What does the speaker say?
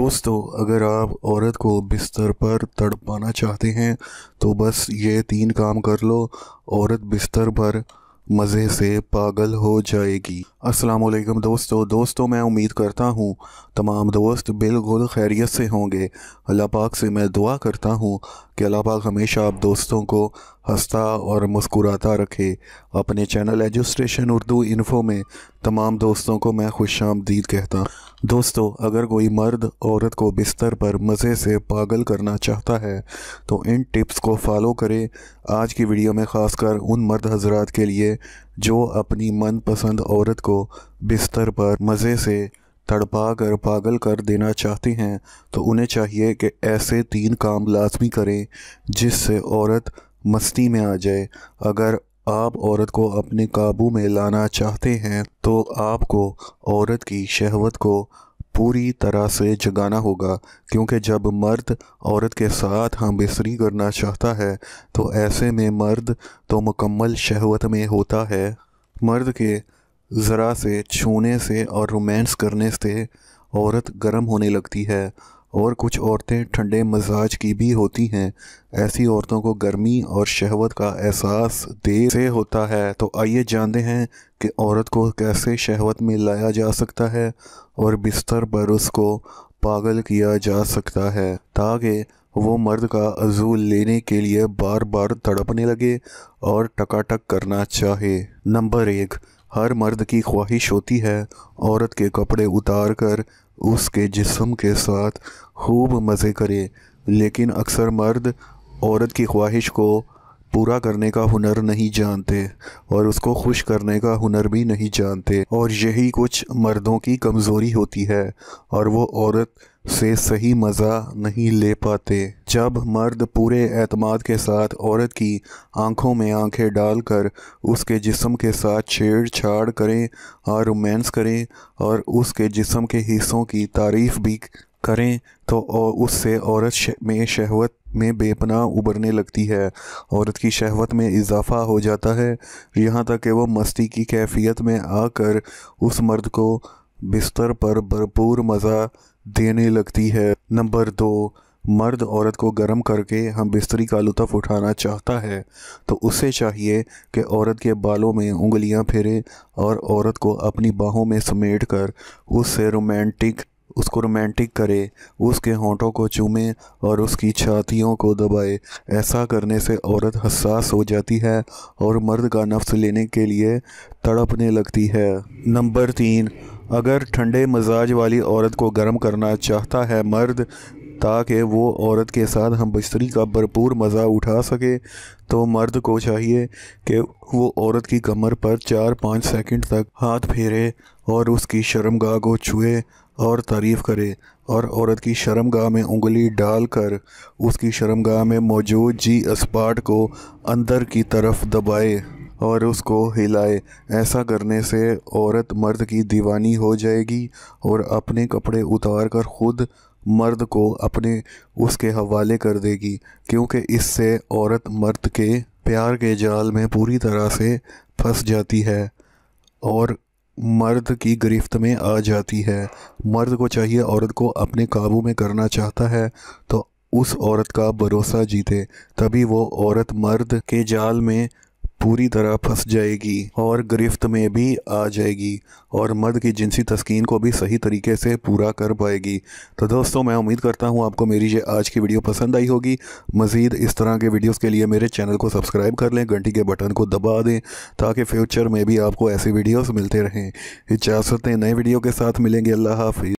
दोस्तों अगर आप औरत को बिस्तर पर तड़पाना चाहते हैं तो बस ये तीन काम कर लो औरत बिस्तर पर मज़े से पागल हो जाएगी अस्सलाम वालेकुम दोस्तों दोस्तों मैं उम्मीद करता हूँ तमाम दोस्त बिल्कुल खैरियत से होंगे अल्लाह पाक से मैं दुआ करता हूँ कि अल्लाह पाक हमेशा आप दोस्तों को हंसता और मुस्कुराता रखे अपने चैनल एजुस्ट्रेशन उर्दू इन्फो में तमाम दोस्तों को मैं खुश आमदीद कहता दोस्तों अगर कोई मर्द औरत को बिस्तर पर मज़े से पागल करना चाहता है तो इन टिप्स को फॉलो करें आज की वीडियो में ख़ासकर उन मर्द हजरात के लिए जो अपनी मनपसंद औरत को बिस्तर पर मज़े से तड़पा कर पागल कर देना चाहते हैं तो उन्हें चाहिए कि ऐसे तीन काम लाजमी करें जिससे औरत मस्ती में आ जाए अगर आप औरत को अपने काबू में लाना चाहते हैं तो आपको औरत की शहवत को पूरी तरह से जगाना होगा क्योंकि जब मर्द औरत के साथ हम बिस्तरी करना चाहता है तो ऐसे में मर्द तो मुकम्मल शहवत में होता है मर्द के ज़रा से छूने से और रोमांस करने से औरत गर्म होने लगती है और कुछ औरतें ठंडे मजाज की भी होती हैं ऐसी औरतों को गर्मी और शहवत का एहसास देर से होता है तो आइए जानते हैं कि औरत को कैसे शहवत में लाया जा सकता है और बिस्तर पर उसको पागल किया जा सकता है ताकि वो मर्द का अजू लेने के लिए बार बार तड़पने लगे और टकाटक करना चाहे नंबर एक हर मर्द की ख्वाहिश होती है औरत के कपड़े उतार कर उसके जिस्म के साथ खूब मज़े करे लेकिन अक्सर मर्द औरत की ख्वाहिश को पूरा करने का हुनर नहीं जानते और उसको खुश करने का हुनर भी नहीं जानते और यही कुछ मर्दों की कमज़ोरी होती है और वो औरत से सही मज़ा नहीं ले पाते जब मर्द पूरे एतमाद के साथ औरत की आंखों में आंखें डालकर उसके जिस्म के साथ छेड़छाड़ करें और रोमांस करें और उसके जिस्म के हिस्सों की तारीफ़ भी करें तो उससे औरत में शहवत में बेपना उबरने लगती है औरत की शहवत में इजाफा हो जाता है यहाँ तक कि वह मस्ती की कैफियत में आकर उस मर्द को बिस्तर पर भरपूर मज़ा देने लगती है नंबर दो मर्द औरत को गर्म करके हम बिस्तरी का लुत्फ़ उठाना चाहता है तो उसे चाहिए कि औरत के बालों में उंगलियां फेरे और औरत को अपनी बाहों में समेट कर उससे रोमांटिक उसको रोमांटिक करे उसके होंठों को चूमे और उसकी छातियों को दबाए ऐसा करने से औरत हसास हो जाती है और मर्द का नफ्स लेने के लिए तड़पने लगती है नंबर तीन अगर ठंडे मजाज वाली औरत को गर्म करना चाहता है मर्द ताकि वो औरत के साथ हम बिस्तरी का भरपूर मज़ा उठा सके तो मर्द को चाहिए कि वो औरत की कमर पर चार पाँच सेकंड तक हाथ फेरे और उसकी शर्मगाह को छुए और तारीफ़ करे और औरत की शर्मगाह में उंगली डालकर उसकी शर्मगाह में मौजूद जी अस्पाट को अंदर की तरफ दबाए और उसको हिलाए ऐसा करने से औरत मर्द की दीवानी हो जाएगी और अपने कपड़े उतार कर ख़ुद मर्द को अपने उसके हवाले कर देगी क्योंकि इससे औरत मर्द के प्यार के जाल में पूरी तरह से फंस जाती है और मर्द की गिरफ्त में आ जाती है मर्द को चाहिए औरत को अपने काबू में करना चाहता है तो उस औरत का भरोसा जीते तभी वो औरत मर्द के जाल में पूरी तरह फंस जाएगी और गिरफ्त में भी आ जाएगी और मर्द की जिनसी तस्कीन को भी सही तरीके से पूरा कर पाएगी तो दोस्तों मैं उम्मीद करता हूँ आपको मेरी ये आज की वीडियो पसंद आई होगी मज़ीद इस तरह के वीडियोस के लिए मेरे चैनल को सब्सक्राइब कर लें घंटी के बटन को दबा दें ताकि फ्यूचर में भी आपको ऐसी वीडियोज़ मिलते रहें इजाज़तें नए वीडियो के साथ मिलेंगे अल्लाह हाफि